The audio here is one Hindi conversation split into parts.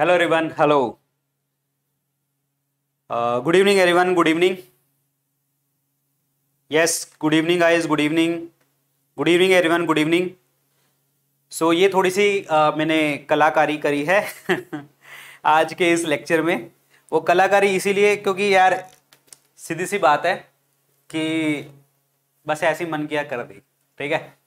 हेलो रिवन hello good evening everyone good evening yes good evening आईज good evening good evening everyone good evening so ये थोड़ी सी uh, मैंने कलाकारी करी है आज के इस लेक्चर में वो कलाकारी इसीलिए क्योंकि यार सीधी सी बात है कि बस ऐसे ही मन किया कर दी ठीक है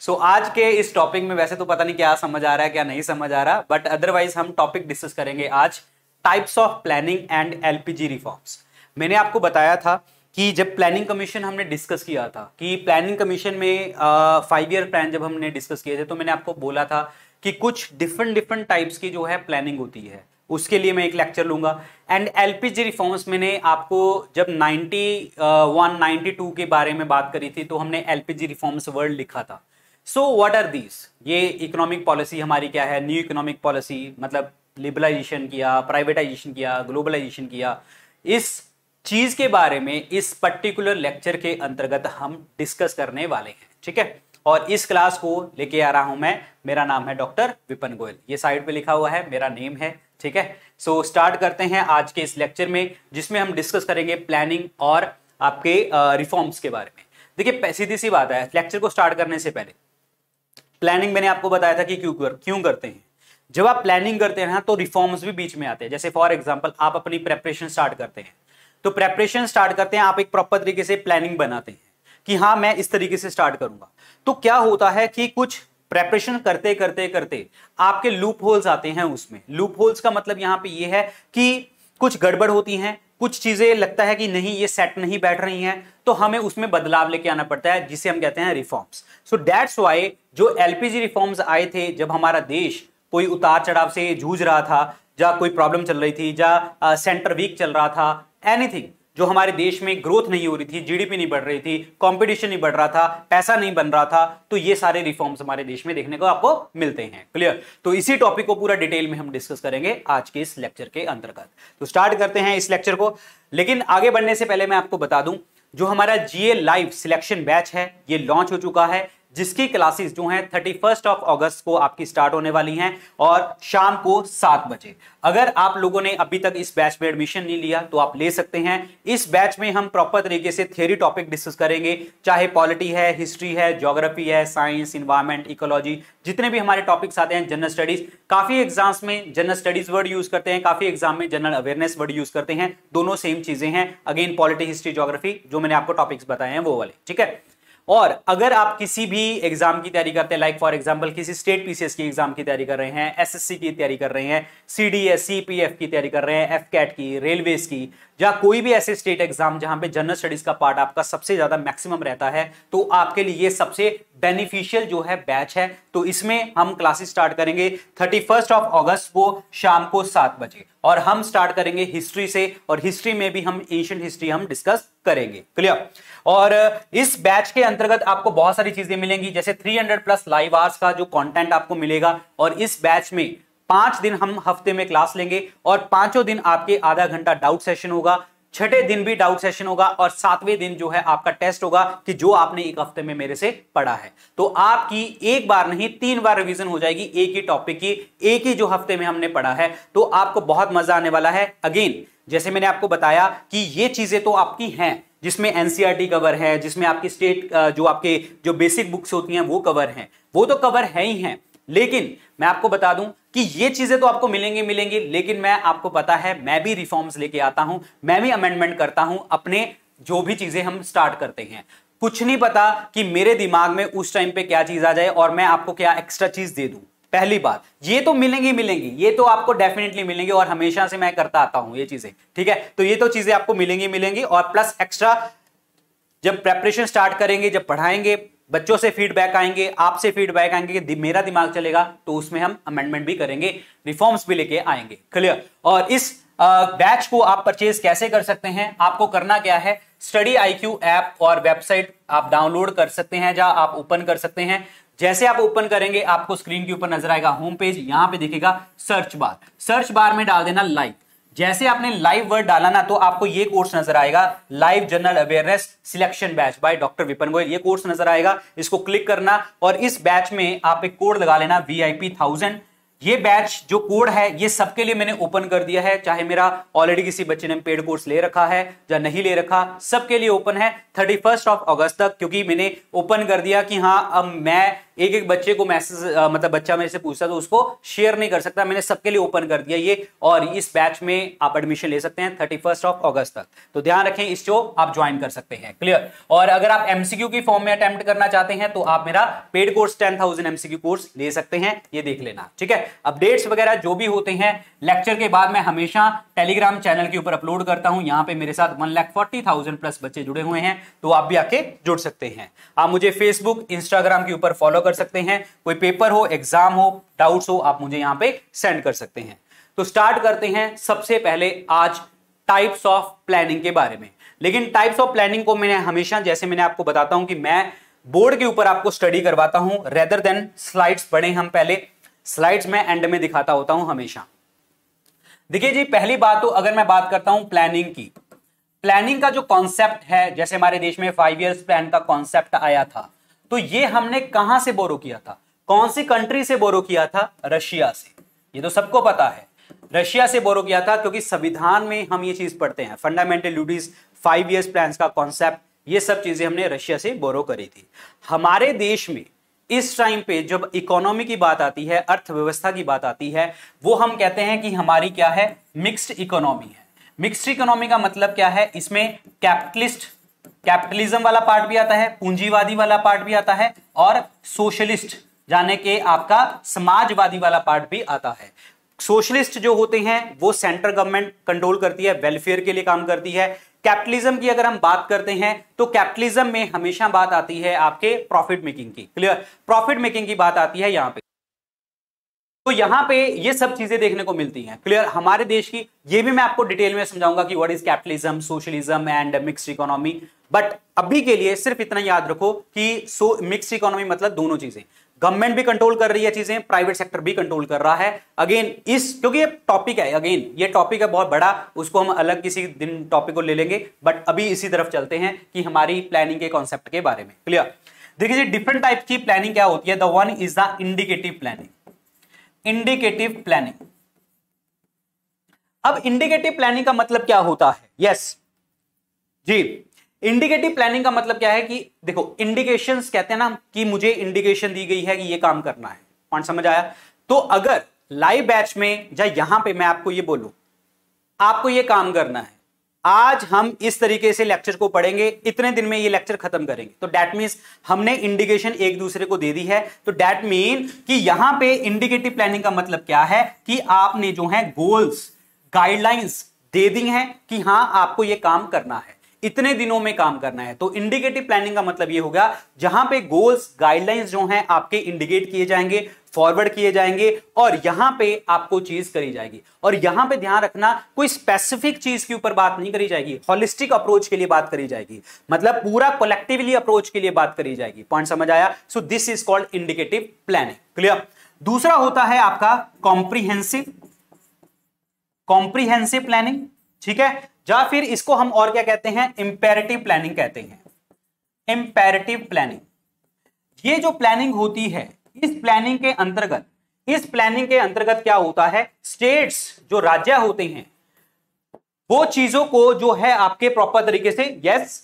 सो so, आज के इस टॉपिक में वैसे तो पता नहीं क्या समझ आ रहा है क्या नहीं समझ आ रहा बट अदरवाइज हम टॉपिक डिस्कस करेंगे आज types of planning and LPG reforms मैंने आपको बताया था कि जब प्लानिंग कमीशन हमने डिस्कस किया था कि प्लानिंग कमीशन में फाइव ईयर प्लान जब हमने डिस्कस किए थे तो मैंने आपको बोला था कि कुछ डिफरेंट डिफरेंट टाइप्स की जो है प्लानिंग होती है उसके लिए मैं एक लेक्चर लूंगा एंड एलपीजी रिफॉर्म्स मैंने आपको जब 91, 92 के बारे में बात करी थी तो हमने एलपीजी रिफॉर्म्स वर्ड लिखा था सो वॉट आर दीज ये इकोनॉमिक पॉलिसी हमारी क्या है न्यू इकोनॉमिक पॉलिसी मतलब लिबलाइजेशन किया प्राइवेटाइजेशन किया ग्लोबलाइजेशन किया इस चीज के बारे में इस पर्टिकुलर लेक्चर के अंतर्गत हम डिस्कस करने वाले हैं ठीक है और इस क्लास को लेके आ रहा हूं मैं मेरा नाम है डॉक्टर विपन गोयल ये साइड पे लिखा हुआ है मेरा नेम है ठीक है सो so, स्टार्ट करते हैं आज के इस लेक्चर में जिसमें हम डिस्कस करेंगे प्लानिंग और आपके रिफॉर्म्स के बारे में देखिए सीधी सी बात है लेक्चर को स्टार्ट करने से पहले प्लानिंग मैंने आपको बताया था कि क्यों कर, क्यों करते हैं जब आप प्लानिंग करते हैं तो रिफॉर्म्स भी बीच में आते हैं जैसे फॉर एग्जाम्पल आप अपनी प्रेपरेशन स्टार्ट करते हैं तो प्रेपरेशन स्टार्ट करते हैं आप एक प्रॉपर तरीके से प्लानिंग बनाते हैं कि हाँ मैं इस तरीके से स्टार्ट करूंगा तो क्या होता है कि कुछ प्रेपरेशन करते करते करते आपके लूप होल्स आते हैं उसमें लूप होल्स का मतलब यहाँ पे ये यह है कि कुछ गड़बड़ होती हैं कुछ चीज़ें लगता है कि नहीं ये सेट नहीं बैठ रही हैं तो हमें उसमें बदलाव लेके आना पड़ता है जिसे हम कहते हैं रिफॉर्म्स सो डैट्स वाई जो एलपीजी रिफॉर्म्स आए थे जब हमारा देश कोई उतार चढ़ाव से जूझ रहा था या कोई प्रॉब्लम चल रही थी या सेंटर वीक चल रहा था एनीथिंग जो हमारे देश में ग्रोथ नहीं हो रही थी जीडीपी नहीं बढ़ रही थी कंपटीशन नहीं बढ़ रहा था पैसा नहीं बन रहा था तो ये सारे रिफॉर्म्स हमारे देश में देखने को आपको मिलते हैं क्लियर तो इसी टॉपिक को पूरा डिटेल में हम डिस्कस करेंगे आज के इस लेक्चर के अंतर्गत तो स्टार्ट करते हैं इस लेक्चर को लेकिन आगे बढ़ने से पहले मैं आपको बता दूं जो हमारा जीए लाइव सिलेक्शन बैच है ये लॉन्च हो चुका है जिसकी क्लासेस जो हैं थर्टी फर्स्ट ऑफ अगस्त को आपकी स्टार्ट होने वाली हैं और शाम को सात बजे अगर आप लोगों ने अभी तक इस बैच में एडमिशन नहीं लिया तो आप ले सकते हैं इस बैच में हम प्रॉपर तरीके से थियरी टॉपिक डिस्कस करेंगे चाहे पॉलिटी है हिस्ट्री है ज्योग्राफी है साइंस इन्वायरमेंट इकोलॉजी जितने भी हमारे टॉपिक्स आते हैं जनरल स्टडीज काफी एग्जाम्स में जनरल स्टडीज वर्ड यूज करते हैं काफी एग्जाम में जनरल अवेयरनेस वर्ड यूज करते हैं दोनों सेम चीजें हैं अगेन पॉलिटी हिस्ट्री ज्योग्राफी जो मैंने आपको टॉपिक्स बताए हैं वो वाले ठीक है और अगर आप किसी भी एग्जाम की तैयारी करते हैं लाइक फॉर एग्जाम्पल किसी स्टेट पीसीएस की एग्जाम की तैयारी कर रहे हैं एसएससी की तैयारी कर रहे हैं C D S P F की तैयारी कर रहे हैं एफ कैट की रेलवेज की या कोई भी ऐसे स्टेट एग्जाम जहां पे जनरल स्टडीज का पार्ट आपका सबसे ज्यादा मैक्सिमम रहता है तो आपके लिए सबसे बेनिफिशियल जो है बैच है तो इसमें हम क्लासेस स्टार्ट करेंगे थर्टी फर्स्ट ऑफ ऑगस्ट को शाम को सात बजे और हम स्टार्ट करेंगे हिस्ट्री से और हिस्ट्री में भी हम एंशियंट हिस्ट्री हम डिस्कस करेंगे क्लियर और uh, इस बैच के अंतर्गत आपको बहुत सारी चीजें मिलेंगी जैसे 300 प्लस लाइव आवर्स का जो कंटेंट आपको मिलेगा और इस बैच में पांच दिन हम हफ्ते में क्लास लेंगे और पांचों दिन आपके आधा घंटा डाउट सेशन होगा छठे दिन भी डाउट सेशन होगा और सातवें दिन जो है आपका टेस्ट होगा कि जो आपने एक हफ्ते में मेरे से पढ़ा है तो आपकी एक बार नहीं तीन बार रिवीजन हो जाएगी एक ही टॉपिक की एक ही जो हफ्ते में हमने पढ़ा है तो आपको बहुत मजा आने वाला है अगेन जैसे मैंने आपको बताया कि ये चीजें तो आपकी हैं जिसमें एनसीईआरटी कवर e है जिसमें आपकी स्टेट जो आपके जो बेसिक बुक्स होती हैं वो कवर हैं वो तो कवर है ही हैं लेकिन मैं आपको बता दूं कि ये चीजें तो आपको मिलेंगी मिलेंगी लेकिन मैं आपको पता है मैं भी रिफॉर्म्स लेके आता हूं मैं भी अमेंडमेंट करता हूं अपने जो भी चीजें हम स्टार्ट करते हैं कुछ नहीं पता कि मेरे दिमाग में उस टाइम पे क्या चीज आ जाए और मैं आपको क्या एक्स्ट्रा चीज दे दूं पहली बात ये तो मिलेंगी मिलेंगी ये तो आपको डेफिनेटली मिलेंगी और हमेशा से मैं करता आता हूं ये चीजें ठीक है तो ये तो चीजें आपको मिलेंगी मिलेंगी और प्लस एक्स्ट्रा जब प्रेपरेशन स्टार्ट करेंगे जब पढ़ाएंगे बच्चों से फीडबैक आएंगे आपसे फीडबैक आएंगे कि मेरा दिमाग चलेगा तो उसमें हम अमेंडमेंट भी करेंगे रिफॉर्म्स भी लेके आएंगे क्लियर और इस बैच को आप परचेज कैसे कर सकते हैं आपको करना क्या है स्टडी आईक्यू ऐप और वेबसाइट आप डाउनलोड कर सकते हैं जहां आप ओपन कर सकते हैं जैसे आप ओपन करेंगे आपको स्क्रीन के ऊपर नजर आएगा होम पेज यहां पे दिखेगा सर्च बार सर्च बार में डाल देना लाइक जैसे आपने लाइव वर्ड डाला ना तो आपको ये कोर्स नजर आएगा live general awareness selection batch by doctor Vipin Goyal ये कोर्स नजर आएगा इसको क्लिक करना और इस बैच में आप एक कोड लगा लेना वी आई पी थाउजेंड ये बैच जो कोड है ये सबके लिए मैंने ओपन कर दिया है चाहे मेरा ऑलरेडी किसी बच्चे ने पेड कोर्स ले रखा है या नहीं ले रखा सबके लिए ओपन है थर्टी फर्स्ट ऑफ अगस्त तक क्योंकि मैंने ओपन कर दिया कि हाँ अब मैं एक एक बच्चे को मैसेज मतलब बच्चा मेरे से पूछता तो उसको शेयर नहीं कर सकता मैंने सबके लिए ओपन कर दिया ये और इस बैच में आप एडमिशन ले सकते हैं थर्टी ऑफ अगस्त तक तो ध्यान रखें जो आप ज्वाइन कर सकते हैं क्लियर और अगर आप एमसीक्यू की फॉर्म में अटेम्प्ट करना चाहते हैं तो आप मेरा paid course ten thousand MCQ course ले सकते हैं ये देख लेना ठीक है अपडेट्स वगैरह जो भी होते हैं लेक्चर के बाद मैं हमेशा टेलीग्राम चैनल के ऊपर अपलोड करता हूं यहां पे मेरे साथ one lakh forty thousand plus बच्चे जुड़े हुए हैं तो आप भी आके जुड़ सकते हैं आप मुझे फेसबुक इंस्टाग्राम के ऊपर फॉलो कर सकते हैं कोई पेपर हो एग्जाम हो डाउट्स हो आप मुझे यहां पे सेंड कर सकते हैं तो स्टार्ट करते हैं सबसे पहले आज टाइप्स ऑफ प्लानिंग के बारे में लेकिन टाइप्स ऑफ प्लानिंग को मैंने हमेशा जैसे मैंने आपको बताता हूं कि मैं बोर्ड के ऊपर आपको स्टडी करवाता हूं रेदर देन स्लाइड्स पढ़े हम पहले स्लाइड्स में एंड में दिखाता होता हूं हमेशा देखिए जी पहली बात तो अगर मैं बात करता हूं प्लानिंग की प्लानिंग का जो कॉन्सेप्ट है जैसे हमारे देश में फाइव ईयर्स प्लान का कॉन्सेप्ट आया था तो ये हमने कहां से बोरो किया था कौन सी कंट्री से बोरो किया था रशिया से ये तो सबको पता है रशिया से बोरो किया था क्योंकि संविधान में हम ये चीज पढ़ते हैं fundamental duties five years plan का कॉन्सेप्ट ये सब चीजें हमने रशिया से बोरो करी थी हमारे देश में इस टाइम पे जब इकोनॉमी की बात आती है अर्थव्यवस्था की बात आती है वो हम कहते हैं कि हमारी क्या है मिक्स्ड इकोनॉमी है मिक्स्ड इकोनॉमी का मतलब क्या है इसमें कैपिटलिस्ट कैपिटलिज्म वाला पार्ट भी आता है पूंजीवादी वाला पार्ट भी आता है और सोशलिस्ट जाने के आपका समाजवादी वाला पार्ट भी आता है सोशलिस्ट जो होते हैं वो सेंट्रल गवर्नमेंट कंट्रोल करती है वेलफेयर के लिए काम करती है कैपिटलिज्म की अगर हम बात करते हैं तो कैपिटलिज्म में हमेशा बात आती है आपके प्रॉफिट मेकिंग की क्लियर प्रॉफिट मेकिंग की बात आती है यहाँ पे तो यहां पे ये सब चीजें देखने को मिलती हैं क्लियर हमारे देश की ये भी मैं आपको डिटेल में समझाऊंगा कि what is capitalism socialism and mix economy but अभी के लिए सिर्फ इतना याद रखो कि सो मिक्स इकोनॉमी मतलब दोनों चीजें गवर्नमेंट भी कंट्रोल कर रही है चीजें प्राइवेट सेक्टर भी कंट्रोल कर रहा है अगेन इस क्योंकि ये टॉपिक है अगेन ये टॉपिक है बहुत बड़ा उसको हम अलग किसी दिन टॉपिक को ले लेंगे बट अभी इसी तरफ चलते हैं कि हमारी प्लानिंग के कॉन्सेप्ट के बारे में क्लियर देखिए डिफरेंट टाइप की प्लानिंग क्या होती है the one is the indicative planning indicative planning अब इंडिकेटिव प्लानिंग का मतलब क्या होता है यस yes. जी इंडिकेटिव प्लानिंग का मतलब क्या है कि देखो इंडिकेशन कहते हैं ना कि मुझे इंडिकेशन दी गई है कि ये काम करना है पॉइंट समझ आया तो अगर लाइव बैच में या यहां पे मैं आपको ये बोलू आपको ये काम करना है आज हम इस तरीके से लेक्चर को पढ़ेंगे इतने दिन में ये लेक्चर खत्म करेंगे तो डैट मीन हमने इंडिकेशन एक दूसरे को दे दी है तो डैट मीन कि यहां पे इंडिकेटिव प्लानिंग का मतलब क्या है कि आपने जो है गोल्स गाइडलाइंस दे दी हैं कि हाँ आपको ये काम करना है इतने दिनों में काम करना है तो इंडिकेटिव प्लानिंग का मतलब ये होगा जहां पे गोल्स गाइडलाइंस जो हैं आपके इंडिकेट किए जाएंगे फॉरवर्ड किए जाएंगे और यहां पे आपको चीज करी जाएगी और यहां पे ध्यान रखना कोई स्पेसिफिक चीज के ऊपर बात नहीं करी जाएगी होलिस्टिक अप्रोच के लिए बात करी जाएगी मतलब पूरा कलेक्टिवली अप्रोच के लिए बात करी जाएगी पॉइंट समझ आया so this is called indicative planning clear दूसरा होता है आपका कॉम्प्रीहेंसिव कॉम्प्रीहेंसिव प्लानिंग ठीक है या फिर इसको हम और क्या कहते हैं इंपेरेटिव प्लानिंग कहते हैं इंपेरेटिव प्लानिंग ये जो प्लानिंग होती है इस प्लानिंग के अंतर्गत इस प्लानिंग के अंतर्गत क्या होता है स्टेट्स जो राज्य होते हैं वो चीजों को जो है आपके प्रॉपर तरीके से यस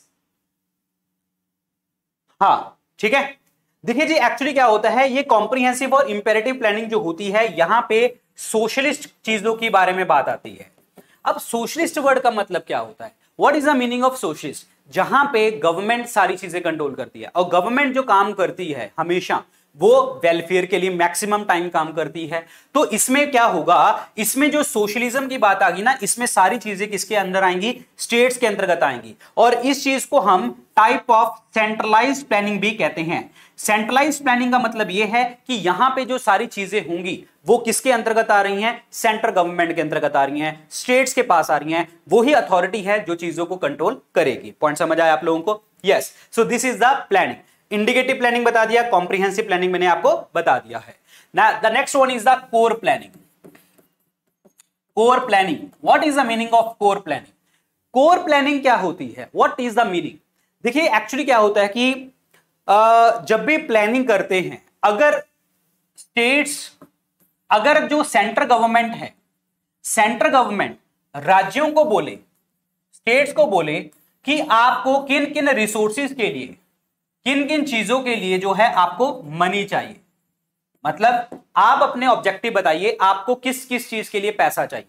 हाँ ठीक है देखिए जी एक्चुअली क्या होता है ये कॉम्प्रिहेंसिव और इंपेरेटिव प्लानिंग जो होती है यहां पे सोशलिस्ट चीजों के बारे में बात आती है अब सोशलिस्ट वर्ड का मतलब क्या होता है what is the meaning of socialist जहां पे गवर्नमेंट सारी चीजें कंट्रोल करती है और गवर्नमेंट जो काम करती है हमेशा वो वेलफेयर के लिए मैक्सिमम टाइम काम करती है तो इसमें क्या होगा इसमें जो सोशलिज्म की बात आ गई ना इसमें सारी चीजें किसके अंदर आएंगी स्टेट्स के अंतर्गत आएंगी और इस चीज को हम टाइप ऑफ सेंट्रलाइज प्लानिंग भी कहते हैं सेंट्रलाइज प्लानिंग का मतलब यह है कि यहां पे जो सारी चीजें होंगी वो किसके अंतर्गत आ रही हैं सेंट्रल गवर्नमेंट के अंतर्गत आ रही हैं स्टेट्स के पास आ रही हैं वही अथॉरिटी है जो चीजों को कंट्रोल करेगी पॉइंट समझ आया आप लोगों को yes so this is the planning indicative planning बता दिया कॉम्प्रीहेंसिव प्लानिंग मैंने आपको बता दिया है the next one is the core planning core planning what is the meaning of core planning core planning क्या होती है वॉट इज द मीनिंग देखिए एक्चुअली क्या होता है कि जब भी प्लानिंग करते हैं अगर स्टेट्स अगर जो सेंट्रल गवर्नमेंट है सेंट्रल गवर्नमेंट राज्यों को बोले स्टेट्स को बोले कि आपको किन किन रिसोर्सिस के लिए किन किन चीजों के लिए जो है आपको मनी चाहिए मतलब आप अपने ऑब्जेक्टिव बताइए आपको किस किस चीज के लिए पैसा चाहिए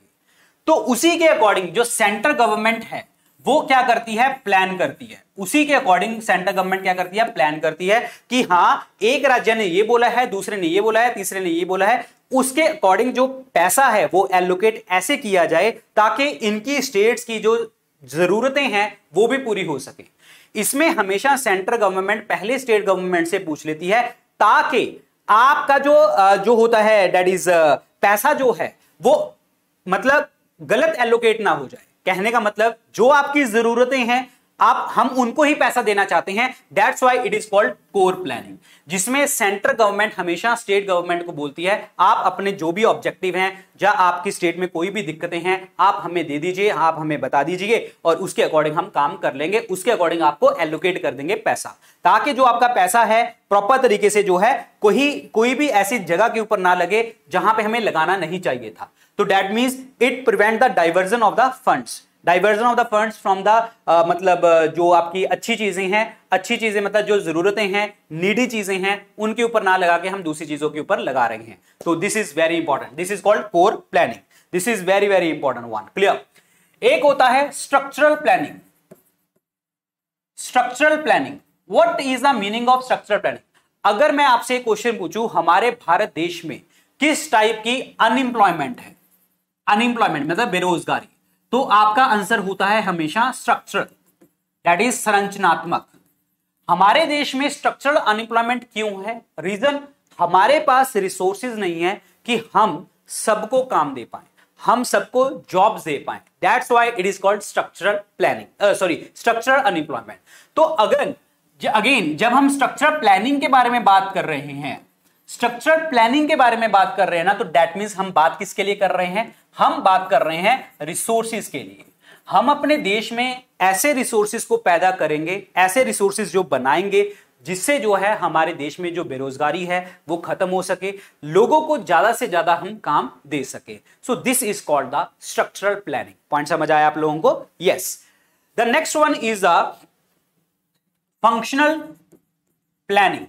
तो उसी के अकॉर्डिंग जो सेंट्रल गवर्नमेंट है वो क्या करती है प्लान करती है उसी के अकॉर्डिंग सेंट्रल गवर्नमेंट क्या करती है प्लान करती है कि हाँ एक राज्य ने ये बोला है दूसरे ने ये बोला है तीसरे ने ये बोला है उसके अकॉर्डिंग जो पैसा है वो एलोकेट ऐसे किया जाए ताकि इनकी स्टेट्स की जो जरूरतें हैं वो भी पूरी हो सके इसमें हमेशा सेंट्रल गवर्नमेंट पहले स्टेट गवर्नमेंट से पूछ लेती है ताकि आपका जो जो होता है डेट इज पैसा जो है वो मतलब गलत एलोकेट ना हो जाए कहने का मतलब जो आपकी जरूरतें हैं आप हम उनको ही पैसा देना चाहते हैं that's why it is called core planning जिसमें सेंट्रल गवर्नमेंट हमेशा स्टेट गवर्नमेंट को बोलती है आप अपने जो भी ऑब्जेक्टिव हैं या आपकी स्टेट में कोई भी दिक्कतें हैं आप हमें दे दीजिए आप हमें बता दीजिए और उसके अकॉर्डिंग हम काम कर लेंगे उसके अकॉर्डिंग आपको एलोकेट कर देंगे पैसा ताकि जो आपका पैसा है प्रॉपर तरीके से जो है कोई कोई भी ऐसी जगह के ऊपर ना लगे जहां पे हमें लगाना नहीं चाहिए था तो that means it prevent the diversion of the funds diversion of the funds from the मतलब uh, जो आपकी अच्छी चीज़ें हैं अच्छी चीज़ें मतलब जो ज़रूरतें हैं नीडी चीज़ें हैं उनके ऊपर ना लगा के हम दूसरी चीज़ों के ऊपर लगा रहे हैं तो this is very important this is called core planning this is very very important one clear एक होता है structural planning structural planning what is the meaning of structural planning अगर मैं आपसे क्वेश्चन पूछूं हमारे भारत देश में किस टाइप की अनएम्प्लॉयमेंट है अनएम्प्लॉयमेंट मतलब बेरोजगारी तो आपका आंसर होता है हमेशा स्ट्रक्चरल दैट इज संरचनात्मक हमारे देश में स्ट्रक्चरल अनएम्प्लॉयमेंट क्यों है रीजन हमारे पास रिसोर्सेज नहीं है कि हम सबको काम दे पाए हम सबको जॉब दे पाए that's why it is called structural planning sorry structural unemployment तो अगर अगेन जब हम स्ट्रक्चरल प्लानिंग के बारे में बात कर रहे हैं स्ट्रक्चर प्लानिंग के बारे में बात कर रहे हैं ना तो डैट मीन हम बात किसके लिए कर रहे हैं हम बात कर रहे हैं रिसोर्सिस के लिए हम अपने देश में ऐसे रिसोर्सिस को पैदा करेंगे ऐसे रिसोर्सिस जो बनाएंगे जिससे जो है हमारे देश में जो बेरोजगारी है वो खत्म हो सके लोगों को ज्यादा से ज्यादा हम काम दे सके so this is called the structural planning point समझ आया आप लोगों को yes the next one is the functional planning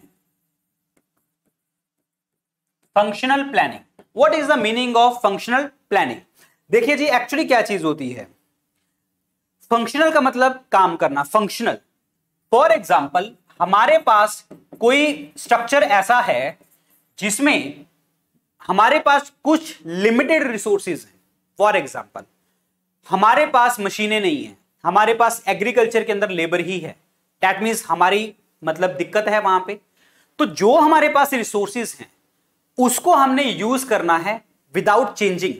functional planning what is the meaning of functional planning देखिए जी एक्चुअली क्या चीज होती है फंक्शनल का मतलब काम करना फंक्शनल फॉर एग्जाम्पल हमारे पास कोई स्ट्रक्चर ऐसा है जिसमें हमारे पास कुछ लिमिटेड रिसोर्सेज हैं फॉर एग्जाम्पल हमारे पास मशीनें नहीं है हमारे पास एग्रीकल्चर के अंदर लेबर ही है डैट मीन्स हमारी मतलब दिक्कत है वहां पे तो जो हमारे पास रिसोर्सेज हैं उसको हमने यूज करना है विदाउट चेंजिंग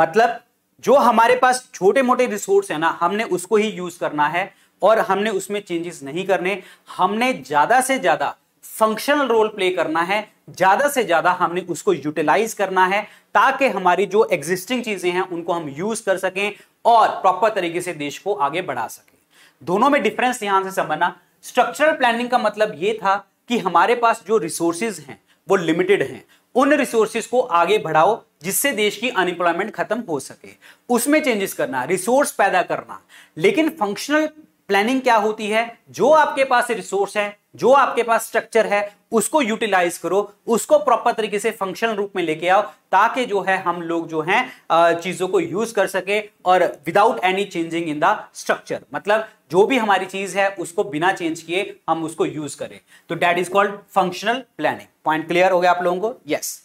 मतलब जो हमारे पास छोटे मोटे रिसोर्स है ना हमने उसको ही यूज करना है और हमने उसमें चेंजेस नहीं करने हमने ज्यादा से ज्यादा फंक्शनल रोल प्ले करना है ज्यादा से ज्यादा हमने उसको यूटिलाइज करना है ताकि हमारी जो एग्जिस्टिंग चीजें हैं उनको हम यूज कर सकें और प्रॉपर तरीके से देश को आगे बढ़ा सकें दोनों में डिफरेंस यहां से समझना स्ट्रक्चरल प्लानिंग का मतलब ये था कि हमारे पास जो रिसोर्सेज हैं वो लिमिटेड हैं उन रिसोर्सेज को आगे बढ़ाओ जिससे देश की अनएम्प्लॉयमेंट खत्म हो सके उसमें चेंजेस करना रिसोर्स पैदा करना लेकिन फंक्शनल प्लानिंग क्या होती है जो आपके पास रिसोर्स है जो आपके पास स्ट्रक्चर है उसको यूटिलाइज करो उसको प्रॉपर तरीके से फंक्शनल रूप में लेके आओ ताकि जो है हम लोग जो है चीजों को यूज कर सके और without any changing in the structure मतलब जो भी हमारी चीज है उसको बिना चेंज किए हम उसको यूज करें तो that is called functional planning point clear हो गया आप लोगों को यस yes.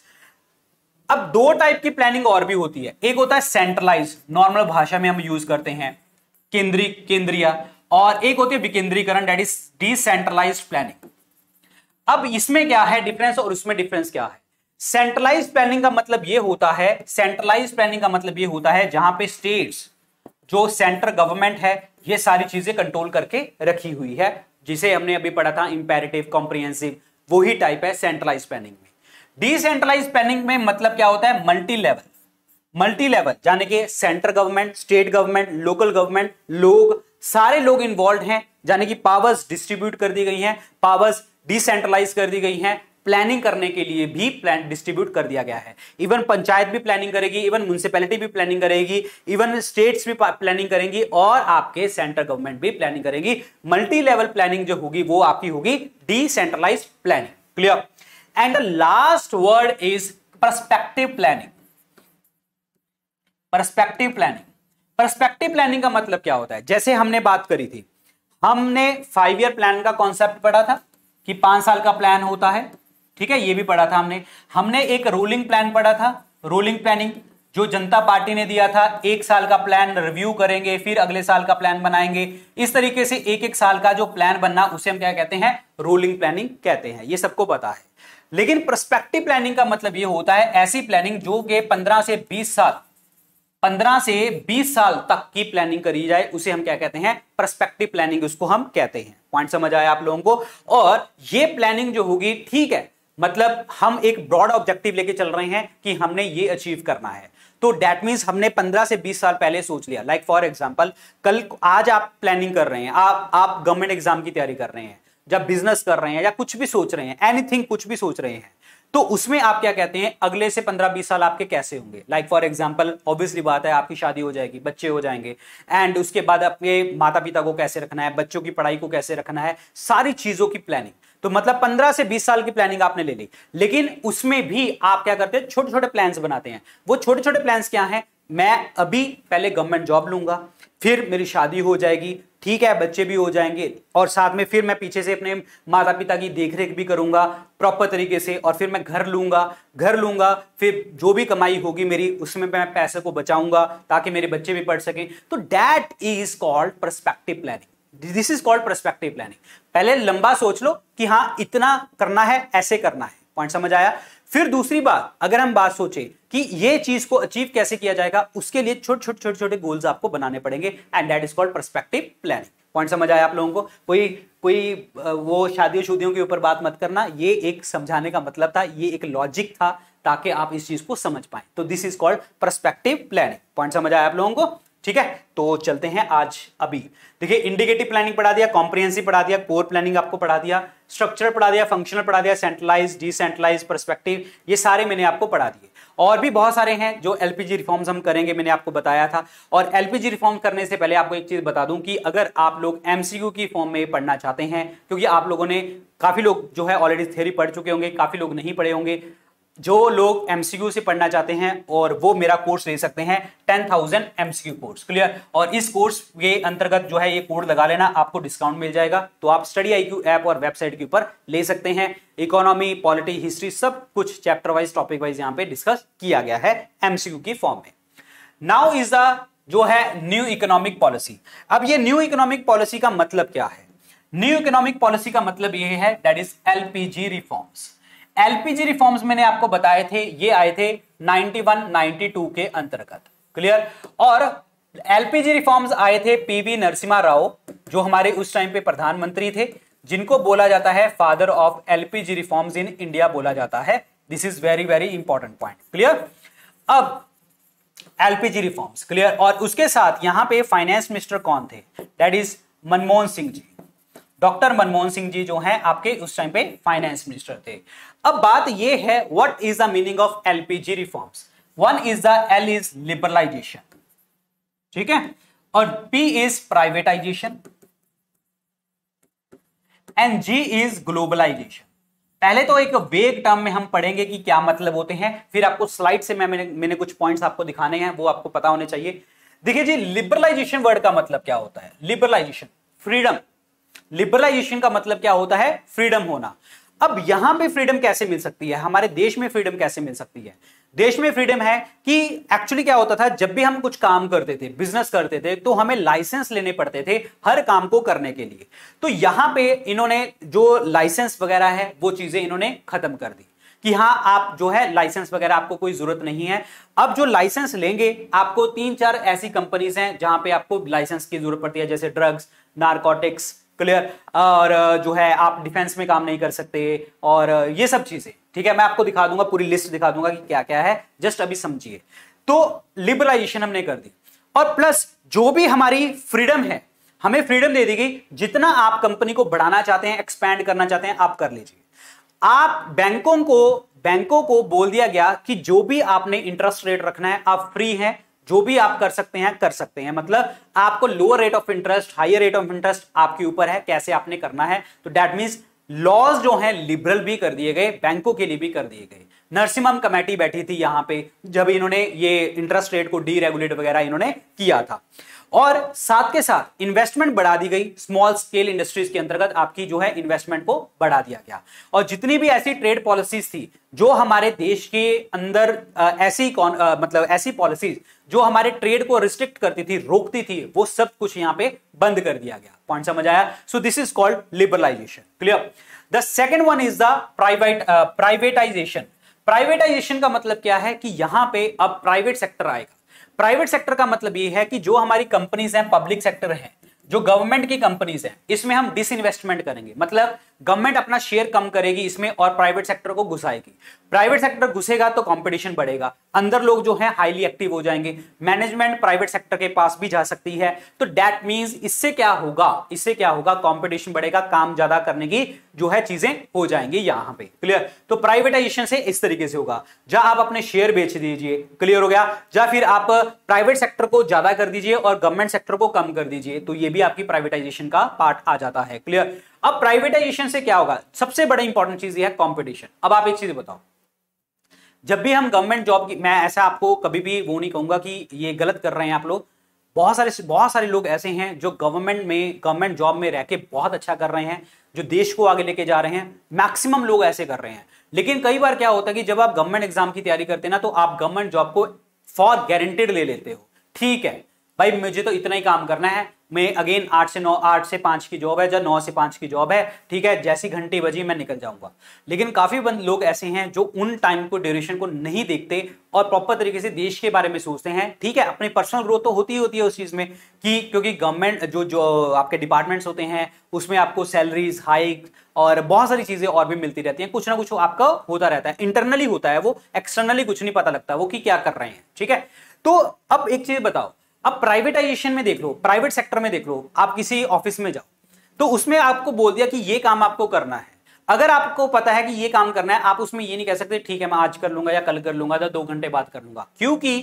अब दो टाइप की प्लानिंग और भी होती है एक होता है सेंट्रलाइज नॉर्मल भाषा में हम यूज करते हैं केंद्रीय केंद्रीय और एक होती है विकेंद्रीकरण डेट इज डिसेंट्रलाइज प्लानिंग अब इसमें क्या है डिफरेंस और उसमें डिफरेंस क्या है सेंट्रलाइज प्लानिंग का मतलब यह होता है सेंट्रलाइज प्लानिंग का मतलब यह होता है जहां पे स्टेट्स जो सेंट्रल गवर्नमेंट है ये सारी चीजें कंट्रोल करके रखी हुई है जिसे हमने अभी पढ़ा था इंपेरेटिव कॉम्प्रिहेंसिव वही टाइप है सेंट्रलाइज प्लानिंग में डिसेंट्रलाइज प्लानिंग में मतलब क्या होता है मल्टी लेवल मल्टी लेवल यानी कि central government state government local government लोग सारे लोग इन्वॉल्व हैं यानी कि पावर्स डिस्ट्रीब्यूट कर दी गई हैं पावर्स डिसेंट्रलाइज कर दी गई हैं प्लानिंग करने के लिए भी प्लान डिस्ट्रीब्यूट कर दिया गया है इवन पंचायत भी प्लानिंग करेगी इवन म्यूनसिपैलिटी भी प्लानिंग करेगी इवन स्टेट्स भी प्लानिंग करेंगी और आपके सेंट्रल गवर्नमेंट भी प्लानिंग करेगी मल्टी लेवल प्लानिंग जो होगी वो आपकी होगी decentralise planning clear and last word is perspective planning perspective planning perspective planning का मतलब क्या होता है जैसे हमने बात करी थी हमने फाइव ईयर प्लान का कॉन्सेप्ट पढ़ा था कि पांच साल का प्लान होता है ठीक है ये भी पढ़ा था हमने हमने एक रोलिंग प्लान पढ़ा था रोलिंग प्लानिंग जो जनता पार्टी ने दिया था एक साल का प्लान रिव्यू करेंगे फिर अगले साल का प्लान बनाएंगे इस तरीके से एक एक साल का जो प्लान बनना उसे हम क्या कहते हैं रोलिंग प्लानिंग कहते हैं ये सबको पता है लेकिन प्रस्पेक्टिव प्लानिंग का मतलब ये होता है ऐसी प्लानिंग जो कि पंद्रह से बीस साल पंद्रह से बीस साल तक की प्लानिंग करी जाए उसे हम क्या कहते हैं परस्पेक्टिव प्लानिंग उसको हम कहते हैं पॉइंट समझ आया आप लोगों को और ये प्लानिंग जो होगी ठीक है मतलब हम एक ब्रॉड ऑब्जेक्टिव लेके चल रहे हैं कि हमने ये अचीव करना है तो डैट मीन्स हमने 15 से 20 साल पहले सोच लिया लाइक फॉर एग्जाम्पल कल आज आप प्लानिंग कर रहे हैं आप आप गवर्नमेंट एग्जाम की तैयारी कर रहे हैं जब बिजनेस कर रहे हैं या कुछ भी सोच रहे हैं एनीथिंग कुछ भी सोच रहे हैं तो उसमें आप क्या कहते हैं अगले से पंद्रह बीस साल आपके कैसे होंगे लाइक फॉर एग्जाम्पल ऑब्वियसली बात है आपकी शादी हो जाएगी बच्चे हो जाएंगे एंड उसके बाद आपके माता पिता को कैसे रखना है बच्चों की पढ़ाई को कैसे रखना है सारी चीजों की प्लानिंग तो मतलब पंद्रह से बीस साल की प्लानिंग आपने ले ली लेकिन उसमें भी आप क्या करते हैं छोटे छोटे प्लान्स बनाते हैं वो छोटे छोटे प्लान्स क्या हैं मैं अभी पहले गवर्नमेंट जॉब लूंगा फिर मेरी शादी हो जाएगी ठीक है बच्चे भी हो जाएंगे और साथ में फिर मैं पीछे से अपने माता पिता की देखरेख भी करूंगा प्रॉपर तरीके से और फिर मैं घर लूंगा घर लूंगा फिर जो भी कमाई होगी मेरी उसमें मैं पैसे को बचाऊंगा ताकि मेरे बच्चे भी पढ़ सकें तो that is called perspective planning this is called perspective planning पहले लंबा सोच लो कि हाँ इतना करना है ऐसे करना है पॉइंट समझ आया फिर दूसरी बात अगर हम बात सोचें कि ये चीज को अचीव कैसे किया जाएगा उसके लिए छोटे छोटे छोटे छोटे गोल्स आपको बनाने पड़ेंगे and that is called perspective planning point समझ आया आप लोगों को कोई कोई वो शादियों शुदियों के ऊपर बात मत करना ये एक समझाने का मतलब था ये एक लॉजिक था ताकि आप इस चीज को समझ पाए तो this is called perspective planning point समझ आया आप लोगों को ठीक है तो चलते हैं आज अभी देखिए इंडिकेटिव प्लानिंग पढ़ा दिया कॉम्प्रिहेंसिव पढ़ा दिया कोर प्लानिंग आपको पढ़ा दिया स्ट्रक्चर पढ़ा दिया फंक्शनल पढ़ा दिया सेंट्रलाइज डिसेंट्रलाइज परस्पेक्टिव ये सारे मैंने आपको पढ़ा दिए और भी बहुत सारे हैं जो एलपीजी रिफॉर्म्स हम करेंगे मैंने आपको बताया था और एलपीजी रिफॉर्म करने से पहले आपको एक चीज बता दूं कि अगर आप लोग एमसीक्यू की फॉर्म में पढ़ना चाहते हैं क्योंकि आप लोगों ने काफी लोग जो है ऑलरेडी थ्योरी पढ़ चुके होंगे काफी लोग नहीं पढ़े होंगे जो लोग एमसीक्यू से पढ़ना चाहते हैं और वो मेरा कोर्स ले सकते हैं ten thousand MCQ course clear और इस कोर्स के अंतर्गत जो है ये कोड लगा लेना आपको डिस्काउंट मिल जाएगा तो आप स्टडी आईक्यू ऐप और वेबसाइट के ऊपर ले सकते हैं इकोनॉमी पॉलिटी हिस्ट्री सब कुछ चैप्टर वाइज टॉपिक वाइज यहाँ पे डिस्कस किया गया है एमसीक्यू की फॉर्म में नाउ इज द जो है न्यू इकोनॉमिक पॉलिसी अब ये न्यू इकोनॉमिक पॉलिसी का मतलब क्या है न्यू इकोनॉमिक पॉलिसी का मतलब ये है that is LPG reforms LPG reforms मैंने आपको बताए थे ये आए थे 91 92 के अंतर्गत क्लियर और एलपीजी रिफॉर्म्स आए थे पीवी नरसिम्हा राव जो हमारे उस टाइम पे प्रधानमंत्री थे जिनको बोला जाता है father of LPG reforms in India बोला जाता है this is very very important point clear अब एलपीजी रिफॉर्म्स क्लियर और उसके साथ यहां पे फाइनेंस मिनिस्टर कौन थे that is Manmohan Singh ji doctor Manmohan Singh ji जो हैं आपके उस टाइम पे फाइनेंस मिनिस्टर थे अब बात यह है what is the meaning of LPG reforms one is the L is liberalisation ठीक है और P is privatisation and G is globalisation पहले तो एक वेग टर्म में हम पढ़ेंगे कि क्या मतलब होते हैं फिर आपको स्लाइड से मैं मैंने, मैंने कुछ पॉइंट्स आपको दिखाने हैं वो आपको पता होने चाहिए देखिए जी लिबरलाइजेशन वर्ड का मतलब क्या होता है लिबरलाइजेशन फ्रीडम लिबरलाइजेशन का मतलब क्या होता है फ्रीडम होना अब यहां पे फ्रीडम कैसे मिल सकती है हमारे देश में फ्रीडम कैसे मिल सकती है देश में फ्रीडम है कि एक्चुअली क्या होता था जब भी हम कुछ काम करते थे बिजनेस करते थे तो हमें लाइसेंस लेने पड़ते थे हर काम को करने के लिए तो यहां पे इन्होंने जो लाइसेंस वगैरह है वो चीजें इन्होंने खत्म कर दी कि हाँ आप जो है लाइसेंस वगैरह आपको कोई जरूरत नहीं है अब जो लाइसेंस लेंगे आपको तीन चार ऐसी कंपनीज हैं जहां पे आपको लाइसेंस की जरूरत पड़ती है जैसे ड्रग्स नारकोटिक्स क्लियर और जो है आप डिफेंस में काम नहीं कर सकते और ये सब चीजें ठीक है मैं आपको दिखा दूंगा पूरी लिस्ट दिखा दूंगा कि क्या क्या है जस्ट अभी समझिए तो लिबरलाइजेशन हमने कर दी और प्लस जो भी हमारी फ्रीडम है हमें फ्रीडम दे दी गई जितना आप कंपनी को बढ़ाना चाहते हैं एक्सपैंड करना चाहते हैं आप कर लीजिए आप बैंकों को बैंकों को बोल दिया गया कि जो भी आपने इंटरेस्ट रेट रखना है आप फ्री हैं जो भी आप कर सकते हैं कर सकते हैं मतलब आपको lower rate of interest higher rate of interest आपके ऊपर है कैसे आपने करना है तो डेट मीन लॉज जो है लिबरल भी कर दिए गए बैंकों के लिए भी कर दिए गए नरसिम्हम कमेटी बैठी थी यहां पे जब इन्होंने ये इंटरेस्ट रेट को रेगुलेट वगैरह इन्होंने किया था और साथ के साथ इन्वेस्टमेंट बढ़ा दी गई स्मॉल स्केल इंडस्ट्रीज के अंतर्गत आपकी जो है इन्वेस्टमेंट को बढ़ा दिया गया और जितनी भी ऐसी ट्रेड पॉलिसीज थी जो हमारे देश के अंदर ऐसी कौन आ, मतलब ऐसी पॉलिसीज जो हमारे ट्रेड को रिस्ट्रिक्ट करती थी रोकती थी वो सब कुछ यहां पे बंद कर दिया गया पॉइंट समझ आया so this is called liberalisation clear the second one is the private privatisation privatisation का मतलब क्या है कि यहां पे अब प्राइवेट सेक्टर आएगा प्राइवेट सेक्टर का मतलब ये है कि जो हमारी कंपनीज हैं पब्लिक सेक्टर हैं जो गवर्नमेंट की कंपनीज हैं इसमें हम डिस इन्वेस्टमेंट करेंगे मतलब गवर्नमेंट अपना शेयर कम करेगी इसमें और प्राइवेट सेक्टर को घुसाएगी प्राइवेट सेक्टर घुसेगा तो कंपटीशन बढ़ेगा अंदर लोग जो है हाईली एक्टिव हो जाएंगे मैनेजमेंट प्राइवेट सेक्टर के पास भी जा सकती है तो डेट मीन्स इससे क्या होगा इससे क्या होगा कंपटीशन बढ़ेगा काम ज्यादा करने की जो है चीजें हो जाएंगी यहां पे क्लियर तो प्राइवेटाइजेशन से इस तरीके से होगा जहां आप अपने शेयर बेच दीजिए क्लियर हो गया या फिर आप प्राइवेट सेक्टर को ज्यादा कर दीजिए और गवर्नमेंट सेक्टर को कम कर दीजिए तो ये भी आपकी प्राइवेटाइजेशन का पार्ट आ जाता है क्लियर अब प्राइवेटाइजेशन से क्या होगा सबसे बड़ा इंपॉर्टेंट चीज यह है कॉम्पिटिशन अब आप एक चीज बताओ जब भी हम गवर्नमेंट जॉब की मैं ऐसा आपको कभी भी वो नहीं कहूंगा कि ये गलत कर रहे हैं आप लोग बहुत सारे बहुत सारे लोग ऐसे हैं जो गवर्नमेंट में गवर्नमेंट जॉब में रह के बहुत अच्छा कर रहे हैं जो देश को आगे लेके जा रहे हैं मैक्सिमम लोग ऐसे कर रहे हैं लेकिन कई बार क्या होता है कि जब आप गवर्नमेंट एग्जाम की तैयारी करते हैं ना तो आप गवर्नमेंट जॉब को फॉर गारंटेड ले लेते हो ठीक है भाई मुझे तो इतना ही काम करना है में अगेन आठ से नौ आठ से पांच की जॉब है या नौ से पांच की जॉब है ठीक है जैसी घंटी बजी मैं निकल जाऊंगा लेकिन काफ़ी लोग ऐसे हैं जो उन टाइम को ड्यूरेशन को नहीं देखते और प्रॉपर तरीके से देश के बारे में सोचते हैं ठीक है अपनी पर्सनल ग्रोथ तो होती ही होती है उस चीज़ में कि क्योंकि गवर्नमेंट जो जो आपके डिपार्टमेंट्स होते हैं उसमें आपको सैलरीज हाइक और बहुत सारी चीज़ें और भी मिलती रहती हैं कुछ ना कुछ आपका होता रहता है इंटरनली होता है वो एक्सटर्नली कुछ नहीं पता लगता वो कि क्या कर रहे हैं ठीक है तो अब एक चीज़ बताओ अब प्राइवेटाइजेशन में देख लो प्राइवेट सेक्टर में देख लो आप किसी ऑफिस में जाओ तो उसमें आपको बोल दिया कि ये काम आपको करना है अगर आपको पता है कि ये काम करना है आप उसमें ये नहीं कह सकते ठीक है मैं आज कर लूंगा या कल कर लूंगा या दो घंटे बाद कर लूंगा क्योंकि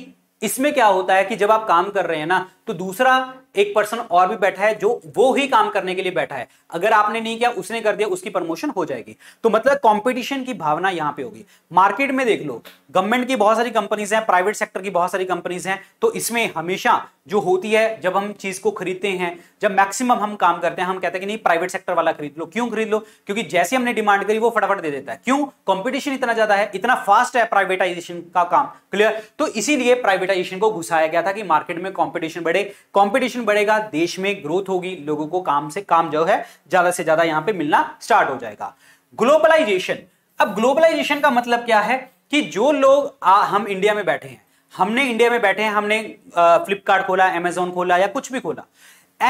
इसमें क्या होता है कि जब आप काम कर रहे हैं ना तो दूसरा एक पर्सन और भी बैठा है जो वो ही काम करने के लिए बैठा है अगर आपने नहीं किया उसने कर दिया उसकी प्रमोशन हो जाएगी तो मतलब कंपटीशन की भावना यहां पे होगी मार्केट में देख लो गवर्नमेंट की बहुत सारी कंपनीज हैं प्राइवेट सेक्टर की बहुत सारी कंपनीज हैं तो इसमें हमेशा जो होती है जब हम चीज को खरीदते हैं जब मैक्सिमम हम काम करते हैं हम कहते हैं कि नहीं प्राइवेट सेक्टर वाला खरीद लो क्यों खरीद लो क्योंकि जैसे हमने डिमांड करी वो फटाफट दे देता है क्यों कंपटीशन इतना ज्यादा है इतना फास्ट है प्राइवेटाइजेशन का काम क्लियर तो इसीलिए प्राइवेटाइजेशन को घुसाया गया था कि मार्केट में कॉम्पिटिशन बढ़े कॉम्पिटिशन बढ़ेगा देश में ग्रोथ होगी लोगों को काम से काम जो है ज्यादा से ज्यादा यहां पर मिलना स्टार्ट हो जाएगा ग्लोबलाइजेशन अब ग्लोबलाइजेशन का मतलब क्या है कि जो लोग आ, हम इंडिया में बैठे हैं हमने इंडिया में बैठे हैं हमने फ्लिपकार्ट खोला अमेजोन खोला या कुछ भी खोला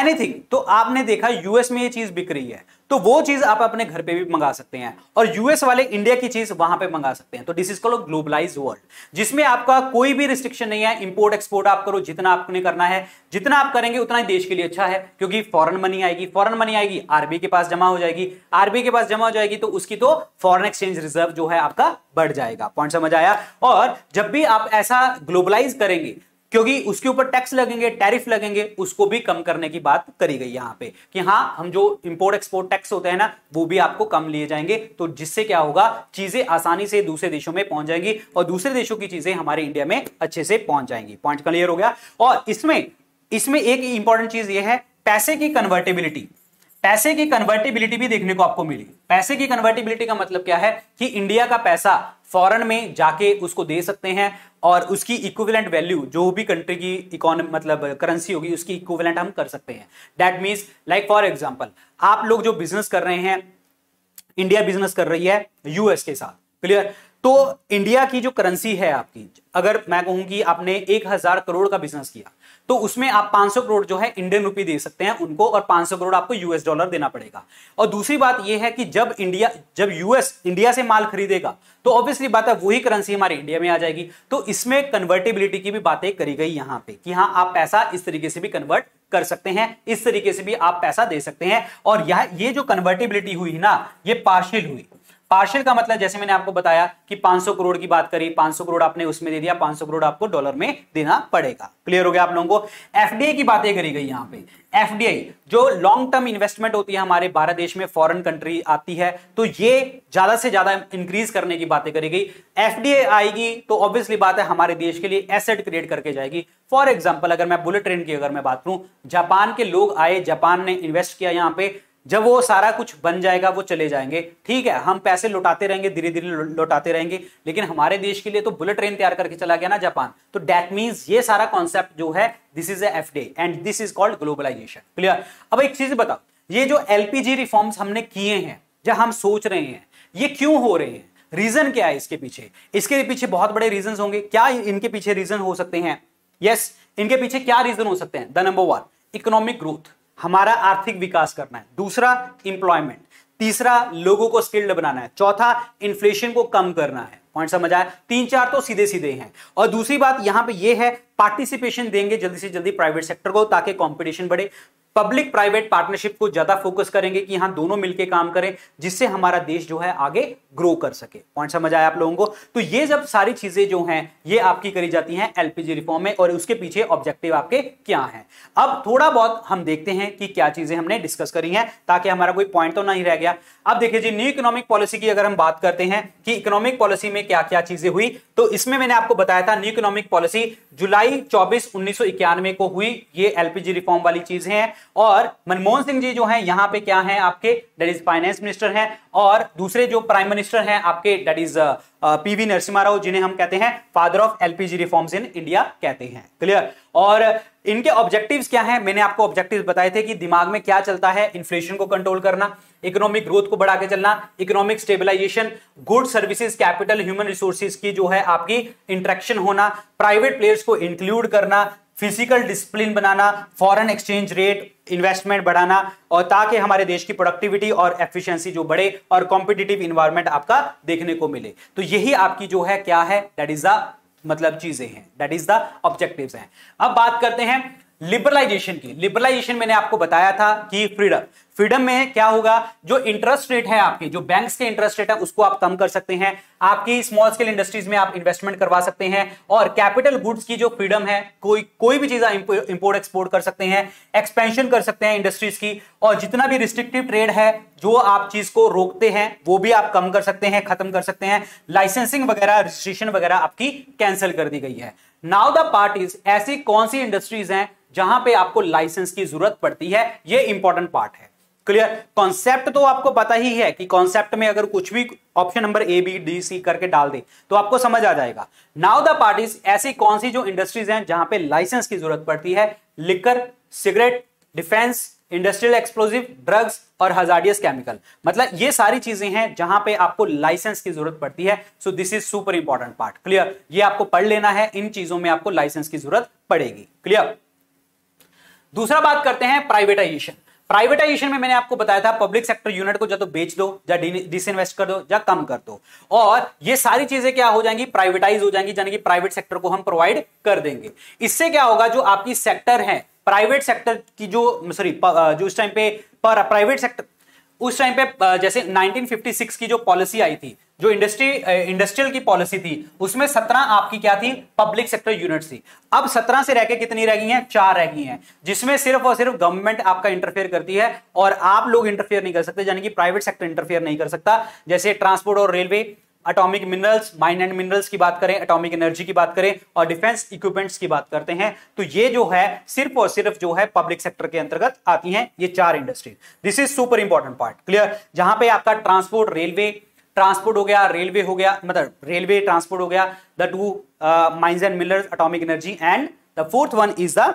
एनीथिंग तो आपने देखा यूएस में ये चीज बिक रही है तो वो चीज आप अपने घर पे भी मंगा सकते हैं और यूएस वाले इंडिया की चीज वहां पे मंगा सकते हैं तो this is call globalise world जिसमें आपका कोई भी रिस्ट्रिक्शन नहीं है इंपोर्ट एक्सपोर्ट आप करो जितना आपने करना है जितना आप करेंगे उतना ही देश के लिए अच्छा है क्योंकि फॉरन मनी आएगी फॉरन मनी आएगी आरबी के पास जमा हो जाएगी आरबी के पास जमा हो जाएगी तो उसकी तो फॉरन एक्सचेंज रिजर्व जो है आपका बढ़ जाएगा पॉइंट समझ आया और जब भी आप ऐसा ग्लोबलाइज करेंगे क्योंकि उसके ऊपर टैक्स लगेंगे टैरिफ लगेंगे उसको भी कम करने की बात करी गई यहां पे कि हाँ हम जो इंपोर्ट एक्सपोर्ट टैक्स होते हैं ना वो भी आपको कम लिए जाएंगे तो जिससे क्या होगा चीजें आसानी से दूसरे देशों में पहुंच जाएंगी और दूसरे देशों की चीजें हमारे इंडिया में अच्छे से पहुंच जाएंगी पॉइंट क्लियर हो गया और इसमें इसमें एक इंपॉर्टेंट चीज ये है पैसे की कन्वर्टेबिलिटी पैसे की कन्वर्टिबिलिटी भी देखने को आपको मिली पैसे की कन्वर्टिबिलिटी का मतलब क्या है कि इंडिया का पैसा फॉरेन में जाके उसको दे सकते हैं और उसकी इक्विवेलेंट वैल्यू जो भी कंट्री की इकोनॉमी मतलब करेंसी होगी उसकी इक्विवेलेंट हम कर सकते हैं that means like for example आप लोग जो बिजनेस कर रहे हैं इंडिया बिजनेस कर रही है यूएस के साथ क्लियर तो इंडिया की जो करेंसी है आपकी अगर मैं कहूं कि आपने एक हजार करोड़ का बिजनेस किया तो उसमें आप 500 करोड़ जो है इंडियन रुपी दे सकते हैं उनको और 500 करोड़ आपको यूएस डॉलर देना पड़ेगा और दूसरी बात यह है कि जब इंडिया जब यूएस इंडिया से माल खरीदेगा तो ऑब्वियसली बात है वही करेंसी हमारे इंडिया में आ जाएगी तो इसमें कन्वर्टेबिलिटी की भी बातें करी गई यहां पर कि हाँ आप पैसा इस तरीके से भी कन्वर्ट कर सकते हैं इस तरीके से भी आप पैसा दे सकते हैं और यह ये जो कन्वर्टेबिलिटी हुई ना ये पार्शियल हुई पार्शियल का मतलब जैसे मैंने आपको बताया कि 500 करोड़ की बात करी 500 करोड़ आपने उसमें दे दिया 500 करोड़ आपको डॉलर में देना पड़ेगा क्लियर हो गया आप लोगों को एफडीआई की बातें करी गई यहां पे एफडीआई जो लॉन्ग टर्म इन्वेस्टमेंट होती है हमारे भारत देश में फॉरेन कंट्री आती है तो ये ज्यादा से ज्यादा इंक्रीज करने की बातें करी गई एफडीआई आएगी तो ऑब्वियसली बात है हमारे देश के लिए एसेट क्रिएट करके जाएगी फॉर एग्जाम्पल अगर मैं बुलेट ट्रेन की अगर मैं बात करूं जापान के लोग आए जापान ने इन्वेस्ट किया यहां पर जब वो सारा कुछ बन जाएगा वो चले जाएंगे ठीक है हम पैसे लौटाते रहेंगे धीरे धीरे लौटाते रहेंगे लेकिन हमारे देश के लिए तो बुलेट ट्रेन तैयार करके चला गया ना जापान तो डेट मीन्स ये सारा कॉन्सेप्ट जो है this is F day and this is called globalisation clear अब एक चीज बताओ ये जो एलपीजी रिफॉर्म्स हमने किए हैं जो हम सोच रहे हैं ये क्यों हो रहे हैं रीजन क्या है इसके पीछे इसके पीछे बहुत बड़े रीजन होंगे क्या इनके पीछे रीजन हो सकते हैं यस yes, इनके पीछे क्या रीजन हो सकते हैं the number one economic growth हमारा आर्थिक विकास करना है दूसरा इंप्लॉयमेंट तीसरा लोगों को स्किल्ड बनाना है चौथा इन्फ्लेशन को कम करना है पॉइंट समझ आया तीन चार तो सीधे सीधे हैं और दूसरी बात यहां पे ये है पार्टिसिपेशन देंगे जल्दी से जल्दी प्राइवेट सेक्टर को ताकि कंपटीशन बढ़े पब्लिक प्राइवेट पार्टनरशिप को ज्यादा फोकस करेंगे कि हाँ दोनों मिलकर काम करें जिससे हमारा देश जो है आगे ग्रो कर सके पॉइंट समझ आया आप लोगों को तो ये जब सारी चीजें जो हैं ये आपकी करी जाती हैं एलपीजी रिफॉर्म में और उसके पीछे ऑब्जेक्टिव आपके क्या है अब थोड़ा बहुत हम देखते हैं कि क्या चीजें हमने डिस्कस करी हैं ताकि हमारा कोई पॉइंट तो नहीं रह गया अब देखिए जी न्यू इकोनॉमिक पॉलिसी की अगर हम बात करते हैं कि इकोनॉमिक पॉलिसी में क्या क्या चीजें हुई तो इसमें मैंने आपको बताया था न्यू इकोनॉमिक पॉलिसी जुलाई चौबीस उन्नीस को हुई ये एलपीजी रिफॉर्म वाली चीजें हैं और मनमोहन सिंह जी जो है यहाँ पे क्या है आपके डेट इज फाइनेंस मिनिस्टर हैं और दूसरे जो प्राइम मिनिस्टर हैं आपके डेट इज पीवी नरसिम्हा राव जिन्हें हम कहते हैं father of LPG reforms in India कहते हैं क्लियर और इनके ऑब्जेक्टिव्स क्या हैं मैंने आपको ऑब्जेक्टिव्स बताए थे कि दिमाग में क्या चलता है इन्फ्लेशन को कंट्रोल करना इकोनॉमिक ग्रोथ को बढ़ा के चलना economic stabilisation good services capital human resources की जो है आपकी इंट्रैक्शन होना प्राइवेट प्लेयर्स को इंक्लूड करना फिजिकल डिसिप्लिन बनाना फॉरेन एक्सचेंज रेट इन्वेस्टमेंट बढ़ाना और ताकि हमारे देश की प्रोडक्टिविटी और एफिशिएंसी जो बढ़े और कॉम्पिटिटिव इन्वायरमेंट आपका देखने को मिले तो यही आपकी जो है क्या है दैट इज द मतलब चीजें हैं दैट इज द ऑब्जेक्टिव्स हैं अब बात करते हैं लिबरलाइजेशन की लिबरलाइजेशन मैंने आपको बताया था कि फ्रीडम फ्रीडम में क्या होगा जो इंटरेस्ट रेट है आपके जो बैंक्स के इंटरेस्ट रेट है उसको आप कम कर सकते हैं आपकी स्मॉल स्केल इंडस्ट्रीज में आप इन्वेस्टमेंट करवा सकते हैं और कैपिटल गुड्स की जो फ्रीडम है कोई कोई भी चीज आप इंपोर्ट एक्सपोर्ट कर सकते हैं एक्सपेंशन कर सकते हैं इंडस्ट्रीज की और जितना भी रिस्ट्रिक्टिव ट्रेड है जो आप चीज को रोकते हैं वो भी आप कम कर सकते हैं खत्म कर सकते हैं लाइसेंसिंग वगैरह रजिस्ट्रेशन वगैरह आपकी कैंसिल कर दी गई है नाउ द पार्ट इज ऐसी कौन सी इंडस्ट्रीज हैं जहां पे आपको लाइसेंस की जरूरत पड़ती है ये इंपॉर्टेंट पार्ट है क्लियर कॉन्सेप्ट तो आपको पता ही है कि कॉन्सेप्ट में अगर कुछ भी option number A B D C करके डाल दे तो आपको समझ आ जाएगा नाउ द पार्टीज ऐसी कौन सी जो इंडस्ट्रीज हैं जहां पे लाइसेंस की जरूरत पड़ती है liquor cigarette defence industrial explosive drugs और हजारियस केमिकल मतलब ये सारी चीजें हैं जहां पे आपको लाइसेंस की जरूरत पड़ती है so this is super important part clear ये आपको पढ़ लेना है इन चीजों में आपको लाइसेंस की जरूरत पड़ेगी क्लियर दूसरा बात करते हैं प्राइवेटाइजेशन प्राइवेटाइजेशन में मैंने आपको बताया था पब्लिक सेक्टर यूनिट को या तो बेच दो या डिसइन्वेस्ट कर दो या कम कर दो और ये सारी चीजें क्या हो जाएंगी प्राइवेटाइज हो जाएंगी यानी कि प्राइवेट सेक्टर को हम प्रोवाइड कर देंगे इससे क्या होगा जो आपकी सेक्टर है प्राइवेट सेक्टर की जो सॉरी जो उस टाइम पे पर प्राइवेट सेक्टर उस टाइम पे जैसे 1956 की जो पॉलिसी आई थी जो इंडस्ट्री इंडस्ट्रियल की पॉलिसी थी उसमें सत्रह आपकी क्या थी पब्लिक सेक्टर यूनिट थी अब सत्रह से रह के कितनी रह गई हैं चार रह गई हैं जिसमें सिर्फ और सिर्फ गवर्नमेंट आपका इंटरफेयर करती है और आप लोग इंटरफेयर नहीं कर सकते यानी कि प्राइवेट सेक्टर इंटरफेयर नहीं कर सकता जैसे ट्रांसपोर्ट और railway atomic minerals mine and minerals की बात करें अटोमिक एनर्जी की बात करें और डिफेंस इक्विपमेंट्स की बात करते हैं तो ये जो है सिर्फ और सिर्फ जो है पब्लिक सेक्टर के अंतर्गत आती हैं ये चार industries this is super important part clear जहां पे आपका ट्रांसपोर्ट रेलवे ट्रांसपोर्ट हो गया रेलवे हो गया मतलब रेलवे ट्रांसपोर्ट हो गया the two mines and minerals atomic energy and the fourth one is the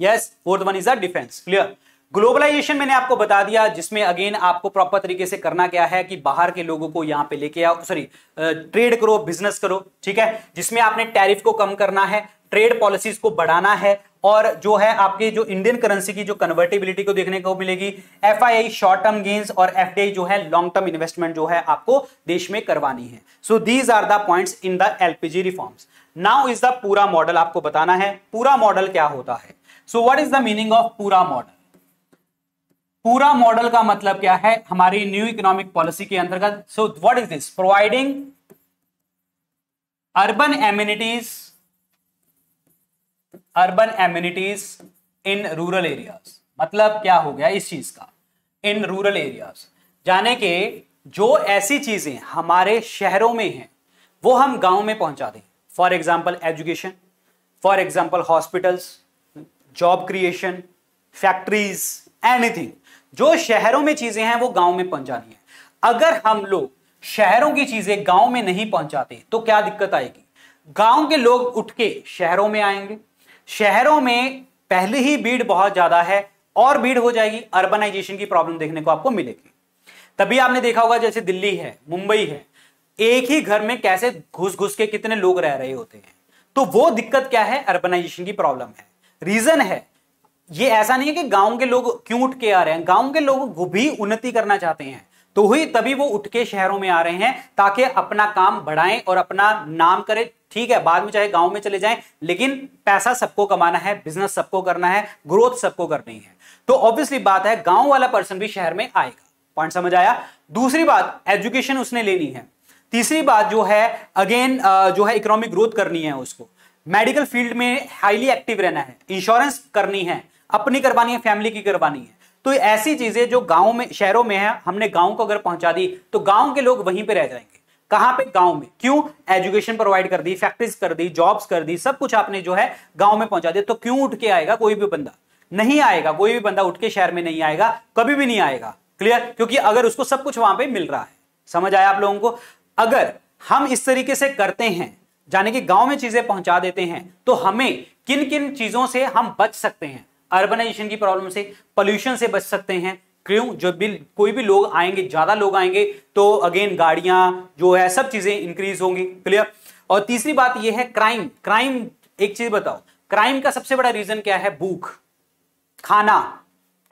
yes fourth one is the defence clear globalisation मैंने आपको बता दिया जिसमें अगेन आपको प्रॉपर तरीके से करना क्या है कि बाहर के लोगों को यहाँ पे लेके आओ सॉरी ट्रेड करो बिजनेस करो ठीक है जिसमें आपने टैरिफ को कम करना है ट्रेड पॉलिसीज को बढ़ाना है और जो है आपके जो इंडियन करेंसी की जो कन्वर्टेबिलिटी को देखने को मिलेगी एफ शॉर्ट टर्म गेन्स और एफ जो है लॉन्ग टर्म इन्वेस्टमेंट जो है आपको देश में करवानी है so these are the points in the LPG reforms now is the PURA model आपको बताना है पूरा मॉडल क्या होता है so what is the meaning of PURA model PURA model का मतलब क्या है हमारी न्यू इकोनॉमिक पॉलिसी के अंतर्गत so what is this providing urban amenities urban amenities in rural areas मतलब क्या हो गया इस चीज का इन रूरल एरियाज जाने के जो ऐसी चीजें हमारे शहरों में हैं वो हम गांव में पहुंचा दें for example education for example hospitals job creation factories anything जो शहरों में चीजें हैं वो गांव में पहुंचानी है अगर हम लोग शहरों की चीजें गांव में नहीं पहुंचाते तो क्या दिक्कत आएगी गांव के लोग उठ के शहरों में आएंगे शहरों में पहले ही भीड़ बहुत ज्यादा है और भीड़ हो जाएगी अर्बनाइजेशन की प्रॉब्लम देखने को आपको मिलेगी तभी आपने देखा होगा जैसे दिल्ली है मुंबई है एक ही घर में कैसे घुस घुस के कितने लोग रह रहे होते हैं तो वो दिक्कत क्या है अर्बनाइजेशन की प्रॉब्लम है रीजन है ये ऐसा नहीं है कि गांव के लोग क्यों उठ के आ रहे हैं गांव के लोग भी उन्नति करना चाहते हैं तो ही तभी वो उठ के शहरों में आ रहे हैं ताकि अपना काम बढ़ाएं और अपना नाम करें ठीक है बाद में चाहे गांव में चले जाएं लेकिन पैसा सबको कमाना है बिजनेस सबको करना है ग्रोथ सबको करनी है तो ऑब्वियसली बात है गांव वाला पर्सन भी शहर में आएगा पॉइंट समझ आया दूसरी बात एजुकेशन उसने लेनी है तीसरी बात जो है अगेन जो है इकोनॉमिक ग्रोथ करनी है उसको मेडिकल फील्ड में हाईली एक्टिव रहना है इंश्योरेंस करनी है अपनी कुर्बानी है फैमिली की कुर्बानी है तो ऐसी चीजें जो गाँव में शहरों में है हमने गाँव को अगर पहुंचा दी तो गाँव के लोग वहीं पर रह जाएंगे कहां पे गांव में क्यों एजुकेशन प्रोवाइड कर दी फैक्ट्रीज कर दी जॉब्स कर दी सब कुछ आपने जो है गांव में पहुंचा दिया तो क्यों उठ के आएगा कोई भी बंदा नहीं आएगा कोई भी बंदा उठ के शहर में नहीं आएगा कभी भी नहीं आएगा क्लियर क्योंकि अगर उसको सब कुछ वहां पे मिल रहा है समझ आया आप लोगों को अगर हम इस तरीके से करते हैं यानी कि गांव में चीजें पहुंचा देते हैं तो हमें किन किन चीजों से हम बच सकते हैं अर्बनाइजेशन की प्रॉब्लम से पोल्यूशन से बच सकते हैं क्यों जो भी कोई भी लोग आएंगे ज्यादा लोग आएंगे तो अगेन गाड़ियां जो है सब चीजें इंक्रीज होंगी क्लियर और तीसरी बात यह है क्राइम क्राइम एक चीज बताओ क्राइम का सबसे बड़ा रीजन क्या है भूख खाना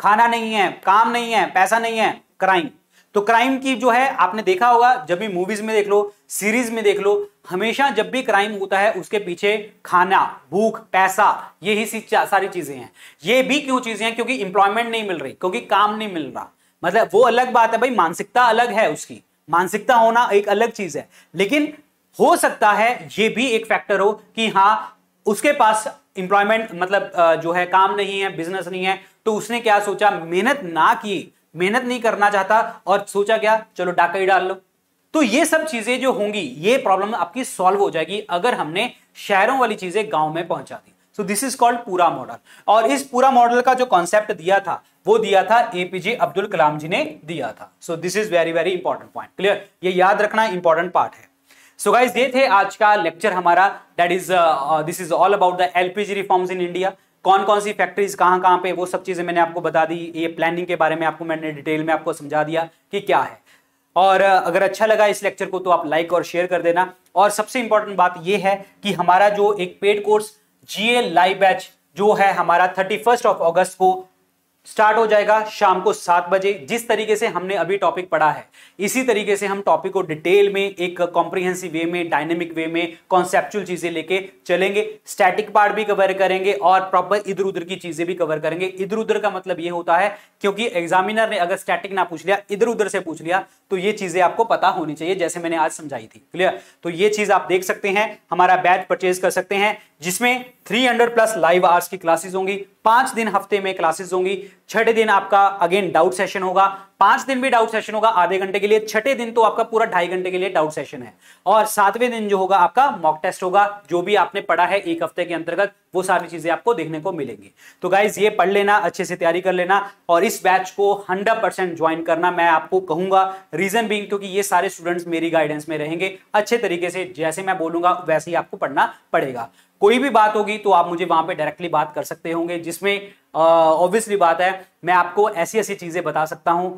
खाना नहीं है काम नहीं है पैसा नहीं है क्राइम तो क्राइम की जो है आपने देखा होगा जब भी मूवीज में देख लो सीरीज में देख लो हमेशा जब भी क्राइम होता है उसके पीछे खाना भूख पैसा ये ही सारी चीजें हैं ये भी क्यों चीजें हैं क्योंकि इंप्लॉयमेंट नहीं मिल रही क्योंकि काम नहीं मिल रहा मतलब वो अलग बात है भाई मानसिकता अलग है उसकी मानसिकता होना एक अलग चीज है लेकिन हो सकता है ये भी एक फैक्टर हो कि हाँ उसके पास इंप्लॉयमेंट मतलब जो है काम नहीं है बिजनेस नहीं है तो उसने क्या सोचा मेहनत ना की मेहनत नहीं करना चाहता और सोचा क्या चलो डाका ही डाल लो तो ये सब चीजें जो होंगी ये प्रॉब्लम आपकी सॉल्व हो जाएगी अगर हमने शहरों वाली चीजें गांव में पहुंचा दी so this is called PURA model और इस पूरा मॉडल का जो कॉन्सेप्ट दिया था वो दिया था एपीजे अब्दुल कलाम जी ने दिया था so this is very very important point clear ये याद रखना इंपॉर्टेंट पार्ट है सो गाइज ये थे आज का लेक्चर हमारा that is this is all about the LPG reforms in India कौन कौन सी फैक्ट्रीज कहाँ कहाँ पे वो सब चीज़ें मैंने आपको बता दी ये प्लानिंग के बारे में आपको मैंने डिटेल में आपको समझा दिया कि क्या है और अगर अच्छा लगा इस लेक्चर को तो आप लाइक और शेयर कर देना और सबसे इंपॉर्टेंट बात यह है कि हमारा जो एक paid course GA live batch जो है हमारा थर्टी फर्स्ट ऑफ अगस्त को स्टार्ट हो जाएगा शाम को सात बजे जिस तरीके से हमने अभी टॉपिक पढ़ा है इसी तरीके से हम टॉपिक को डिटेल में एक कॉम्प्रिहेंसिव वे में डायनेमिक वे में कॉन्सेप्चुअल चीजें लेके चलेंगे स्टैटिक पार्ट भी कवर करेंगे और प्रॉपर इधर उधर की चीजें भी कवर करेंगे इधर उधर का मतलब ये होता है क्योंकि एग्जामिनर ने अगर स्टैटिक ना पूछ लिया इधर उधर से पूछ लिया तो ये चीजें आपको पता होनी चाहिए जैसे मैंने आज समझाई थी क्लियर तो ये चीज आप देख सकते हैं हमारा बैच परचेज कर सकते हैं जिसमें 300 प्लस लाइव आवर्स की क्लासेस होंगी पांच दिन हफ्ते में क्लासेस होंगी छठे दिन आपका अगेन डाउट सेशन होगा पांच दिन भी डाउट सेशन होगा आधे घंटे के लिए छठे दिन तो आपका पूरा ढाई घंटे के लिए डाउट सेशन है और सातवें दिन जो होगा आपका मॉक टेस्ट होगा जो भी आपने पढ़ा है एक हफ्ते के अंतर्गत वो सारी चीजें आपको देखने को मिलेंगी तो गाइज ये पढ़ लेना अच्छे से तैयारी कर लेना और इस बैच को हंड्रेड परसेंट ज्वाइन करना मैं आपको कहूंगा रीजन बींग क्योंकि ये सारे स्टूडेंट्स मेरी गाइडेंस में रहेंगे अच्छे तरीके से जैसे मैं बोलूंगा वैसे ही आपको पढ़ना पड़ेगा कोई भी बात होगी तो आप मुझे वहां पे डायरेक्टली बात कर सकते होंगे जिसमें ऑब्वियसली बात है मैं आपको ऐसी ऐसी चीजें बता सकता हूं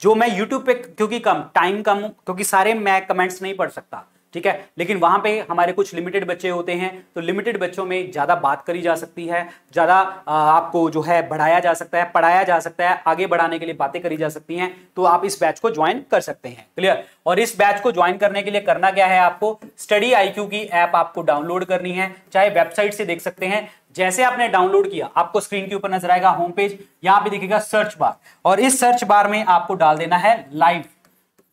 जो मैं यूट्यूब पे क्योंकि कम टाइम कम क्योंकि सारे मैं कमेंट्स नहीं पढ़ सकता ठीक है लेकिन वहां पे हमारे कुछ लिमिटेड बच्चे होते हैं तो लिमिटेड बच्चों में ज़्यादा बात करी जा सकती है ज़्यादा आपको जो है बढ़ाया जा सकता है पढ़ाया जा सकता है आगे बढ़ाने के लिए बातें करी जा सकती हैं तो आप इस बैच को ज्वाइन कर सकते हैं क्लियर और इस बैच को ज्वाइन करने के लिए करना क्या है आपको स्टडी आई की ऐप आपको डाउनलोड करनी है चाहे वेबसाइट से देख सकते हैं जैसे आपने डाउनलोड किया आपको स्क्रीन के ऊपर नजर आएगा होम पेज यहां पे दिखेगा सर्च बार और इस सर्च बार में आपको डाल देना है लाइव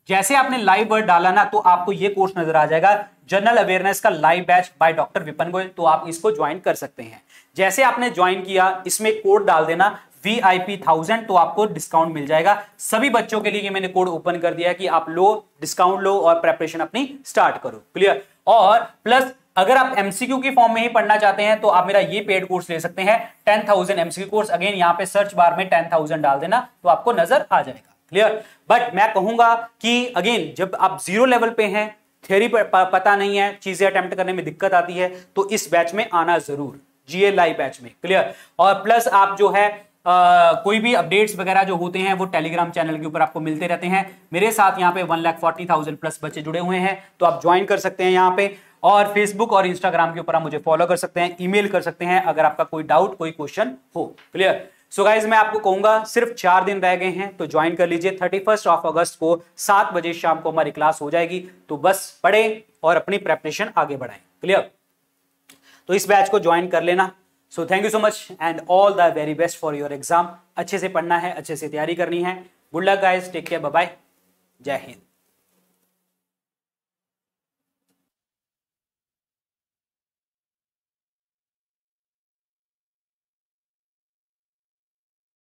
जैसे आपने लाइव वर्ड डाला ना तो आपको ये कोर्स नजर आ जाएगा जनरल अवेयरनेस का live batch by doctor Vipin Goyal तो आप इसको ज्वाइन कर सकते हैं जैसे आपने ज्वाइन किया इसमें कोड डाल देना वी आई पी थाउजेंड तो आपको डिस्काउंट मिल जाएगा सभी बच्चों के लिए ये मैंने कोड ओपन कर दिया कि आप लो डिस्काउंट लो और प्रेपरेशन अपनी स्टार्ट करो क्लियर और प्लस अगर आप एमसीक्यू की फॉर्म में ही पढ़ना चाहते हैं तो आप मेरा ये पेड कोर्स ले सकते हैं ten thousand MCQ course again यहाँ पे सर्च बार में टेन थाउजेंड डाल देना तो आपको नजर आ जाएगा क्लियर बट मैं कहूंगा कि अगेन जब आप जीरो लेवल पे हैं थ्योरी पता नहीं है चीजें अटेम्प्ट करने में दिक्कत आती है तो इस बैच में आना जरूर जीए लाइव बैच में क्लियर और प्लस आप जो है Uh, कोई भी अपडेट्स वगैरह जो होते हैं वो टेलीग्राम चैनल के ऊपर आपको मिलते रहते हैं मेरे साथ यहाँ पे one lakh forty thousand plus बच्चे जुड़े हुए हैं तो आप ज्वाइन कर सकते हैं यहाँ पे और फेसबुक और इंस्टाग्राम के ऊपर आप मुझे फॉलो कर सकते हैं ईमेल कर सकते हैं अगर आपका कोई डाउट कोई क्वेश्चन हो क्लियर सो so गाइज मैं आपको कहूंगा सिर्फ चार दिन रह गए हैं तो ज्वाइन कर लीजिए थर्टी फर्स्ट ऑफ अगस्त को सात बजे शाम को हमारी क्लास हो जाएगी तो बस पढ़ें और अपनी प्रेपरेशन आगे बढ़ाएं क्लियर तो इस बैच को ज्वाइन कर लेना so thank you so much and all the very best for your exam अच्छे से पढ़ना है अच्छे से तैयारी करनी है good luck guys take care bye Jai Hind